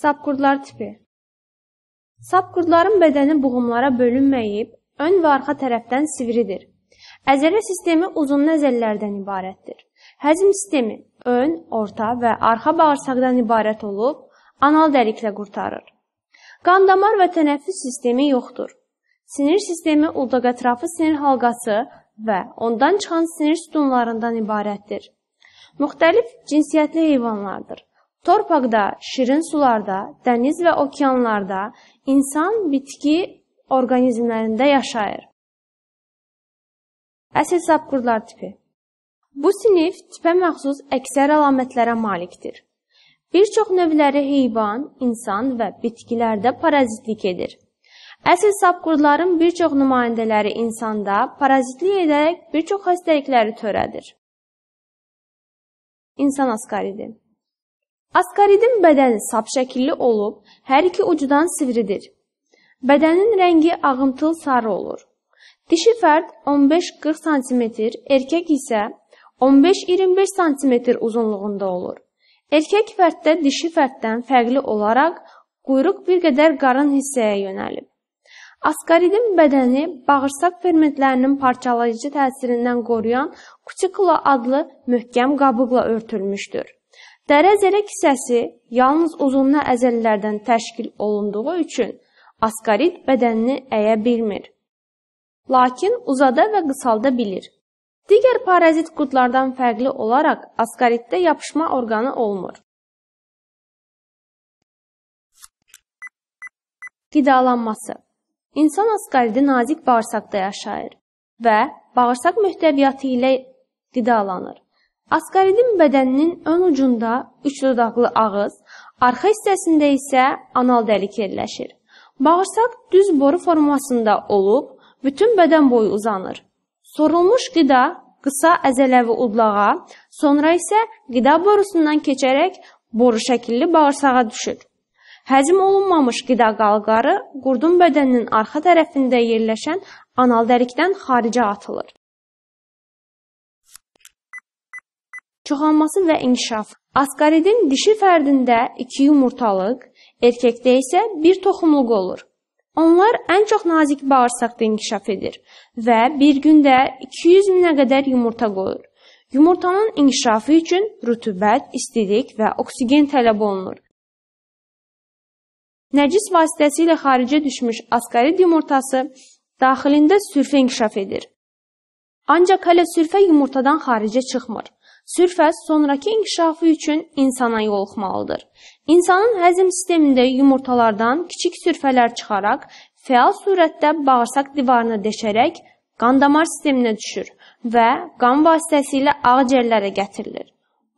Subqurdlar tipi Subqurdların bədəni buğumlara bölünməyib, ön və arxa tərəfdən sivridir. Əzələ sistemi uzun nəzəllərdən ibarətdir. Həzm sistemi ön, orta və arxa bağırsaqdan ibarət olub, anal dəriklə qurtarır. Qan damar və tənəffüs sistemi yoxdur. Sinir sistemi uldaq ətrafı sinir halqası və ondan çıxan sinir sütunlarından ibarətdir. Müxtəlif cinsiyyətli heyvanlardır. Torpaqda, şirin sularda, dəniz və okeanlarda insan bitki orqanizmlərində yaşayır. Əsl sapqurdlar tipi. Bu sinif tipə məxsus əksər əlamətlərə malikdir. Bir çox növləri heyvan, insan və bitkilərdə parazitlik edir. Əsl sapqurdların bir çox nümayəndələri insanda parazitlik edərək bir çox xəstəlikləri törədir. İnsan askaridi Askoridin bədəni sapşəkilli olub, hər iki ucudan sivridir. Bədənin rəngi ağımtıl sarı olur. Dişi fərd 15-40 sm, erkək isə 15-25 sm uzunluğunda olur. Erkək fərddə dişi fərddən fərqli olaraq quyruq bir qədər qarın hissəyə yönəlib. Askoridin bədəni bağırsaq fermentlərinin parçalayıcı təsirindən qoruyan kutikula adlı möhkəm qabıqla örtülmüşdür. Dərəcəli kisəsi yalnız uzunlu əzəllərdən təşkil olunduğu üçün askarit bədənini əyə bilmir. Lakin uzada və qısalda bilir. Digər parazit qurdlardan fərqli olaraq askaritdə yapışma orqanı olmur. Qidalanması İnsan askaridi nazik bağırsaqda yaşayır və bağırsaq mühtəviyyatı ilə qidalanır. Asqaridin bədəninin ön ucunda üçdodaqlı ağız, arxa hissəsində isə anal dəlik yerləşir. Bağırsaq düz boru formasında olub, bütün bədən boyu uzanır. Sorulmuş qida qısa əzələvi udlağa, sonra isə qida borusundan keçərək boru şəkilli bağırsağa düşür. Həzm olunmamış qida qalqarı qurdun bədəninin arxa tərəfində yerləşən anal dəlikdən xaricə atılır. çoxalması və inkişaf. Askoridin dişi fərdində 2 yumurtalıq, erkəkdə isə 1 toxumluq olur. Onlar ən çox nazik bağırsaqda inkişaf edir və bir gündə 200 minə qədər yumurta qoyur. Yumurtanın inkişafı üçün rütubət, istilik və oksigen tələb olunur. Nəcis vasitəsilə xaricə düşmüş askarid yumurtası daxilində sürfə inkişaf edir. Ancaq hələ sürfə yumurtadan xaricə çıxmır. Sürfə sonrakı inkişafı üçün insana yoluxmalıdır. İnsanın həzm sistemində yumurtalardan kiçik sürfələr çıxaraq fəal surətdə bağırsaq divarını deşərək qan damar sisteminə düşür və qan vasitəsilə ağciyərlərə gətirilir.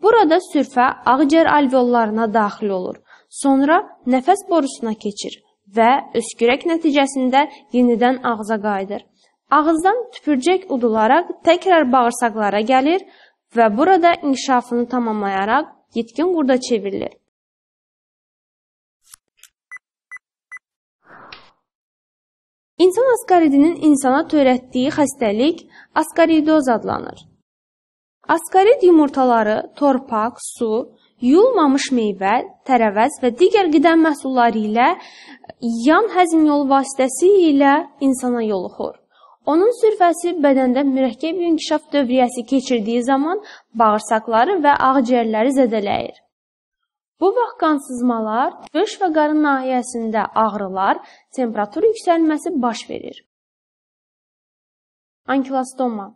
Burada sürfə ağciyər alveollarına daxil olur. Sonra nəfəs borusuna keçir və öskürək nəticəsində yenidən ağza qayıdır. Ağızdan tüpürcək udularaq təkrar bağırsaqlara gəlir və burada inkişafını tamamlayaraq yetkin qurda çevrilir. İnsan askaridinin insana törətdiyi xəstəlik askaridoz adlanır. Askarid yumurtaları torpaq, su, yuyulmamış meyvə, tərəvəz və digər qidən məhsulları ilə yan həzm yolu vasitəsilə insana yoluxur. Onun sürfəsi bədəndə mürəkkəb inkişaf dövriyyəsi keçirdiyi zaman bağırsaqları və ağciyərləri zədələyir. Bu vaxt qansızmalar, döş və qarın nahiyəsində ağrılar, temperatur yüksəlməsi baş verir. Ankilostoma,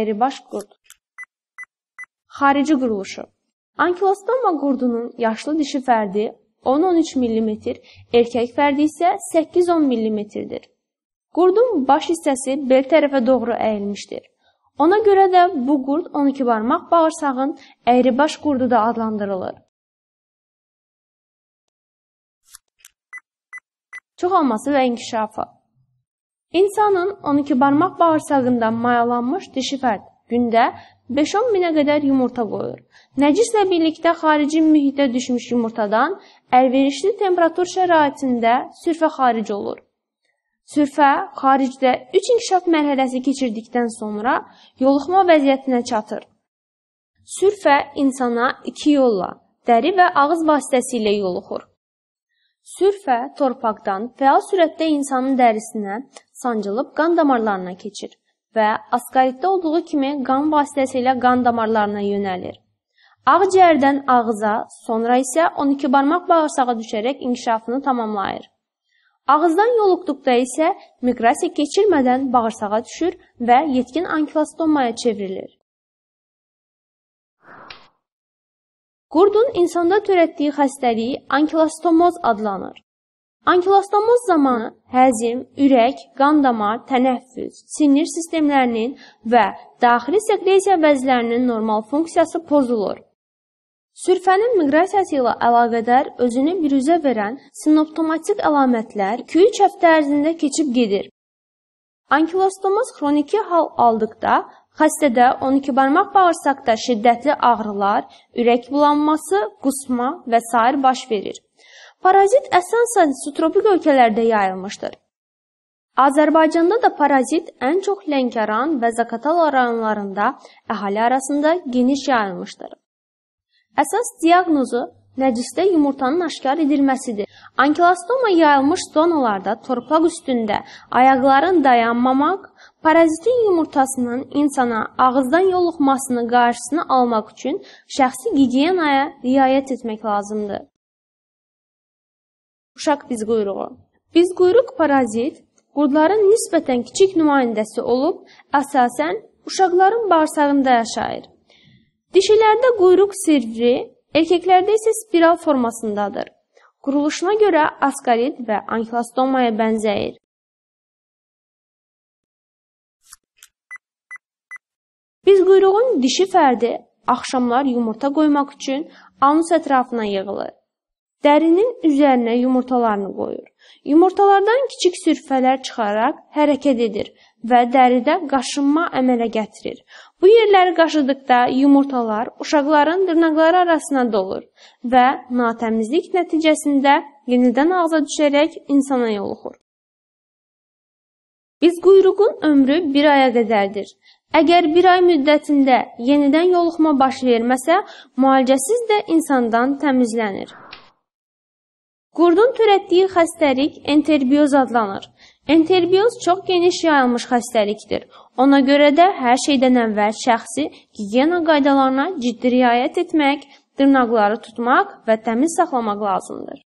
əyribaş qurd. Xarici quruluşu. Ankilostoma qurdunun yaşlı dişi fərdi 10-13 mm, erkək fərdi isə 8-10 mm-dir. Qurdun baş hissəsi bel tərəfə doğru əyilmişdir. Ona görə də bu qurd 12 barmaq bağırsağın əyribaş qurdu da adlandırılır. Çoxalması və inkişafı İnsanın 12 barmaq bağırsağında mayalanmış dişi fərd gündə 5-10 minə qədər yumurta qoyur. Nəcislə birlikdə xarici mühitə düşmüş yumurtadan əlverişli temperatur şəraitində sürfə xaric olur. Sürfə xaricdə üç inkişaf mərhələsi keçirdikdən sonra yoluxma vəziyyətinə çatır. Sürfə insana iki yolla, dəri və ağız vasitəsilə yoluxur. Sürfə torpaqdan fəal sürətdə insanın dərisinə sancılıb qan damarlarına keçir və askaritdə olduğu kimi qan vasitəsilə qan damarlarına yönəlir. Ağciyərdən ağıza, sonra isə 12 barmaq bağırsağa düşərək inkişafını tamamlayır. Ağızdan yoluqduqda isə miqrasiya keçirmədən bağırsağa düşür və yetkin ankilostomaya çevrilir. Qurdun insanda törətdiyi xəstəliyi ankilostomoz adlanır. Ankilostomoz zamanı həzm, ürək, qan damar, tənəffüs, sinir sistemlərinin və daxili sekresiya vəzlərinin normal funksiyası pozulur. Sürfənin miqrasiyası ilə əlaqədar özünü biruzə verən sinoptomatik əlamətlər 2-3 həftə ərzində keçib gedir. Ankilostomoz xroniki hal aldıqda xəstədə 12 barmaq bağırsaqda şiddətli ağrılar, ürək bulanması, qusma və sair baş verir. Parazit əsasən subtropik ölkələrdə yayılmışdır. Azərbaycanda da parazit ən çox Lənkəran və Zaqatala rayonlarında əhali arasında geniş yayılmışdır. Əsas diaqnozu Nəcisdə yumurtanın aşkar edilməsidir. Ankilostoma yayılmış zonalarda torpaq üstündə ayaqların dayanmamaq, parazitin yumurtasının insana ağızdan yoluxmasını qarşısını almaq üçün şəxsi gigiyenaya riayət etmək lazımdır. Uşaq bizquyruğu. Bizquyruq parazit qurdların nisbətən kiçik nümayəndəsi olub, əsasən uşaqların bağırsağında yaşayır. Dişilerde kuyruk sirri, erkeklerde ise spiral formasındadır. Quruluşuna görə askarit və anklastomaya bənzəyir. Biz quyruğun dişi fərdi axşamlar yumurta qoymaq üçün anus ətrafına yığılır. Dərinin üzərinə yumurtalarını qoyur. Yumurtalardan kiçik sürfələr çıxaraq hərəkət edir və dəridə qaşınma əmələ gətirir. Bu yerləri qaşıdıqda yumurtalar uşaqların dırnaqları arasına dolur və natəmizlik nəticəsində yenidən ağza düşərək insana yoluxur. Biz quyruğun ömrü 1 aya qədərdir. Əgər 1 ay müddətində yenidən yoluxma baş verməsə, müalicəsiz də insandan təmizlənir. Qurdun törətdiyi xəstəlik enterbioz adlanır. Enterbioz çox geniş yayılmış xəstəlikdir. Ona görə də hər şeydən əvvəl şəxsi gigiyena qaydalarına ciddi riayət etmək, dırnaqları tutmaq və təmiz saxlamaq lazımdır.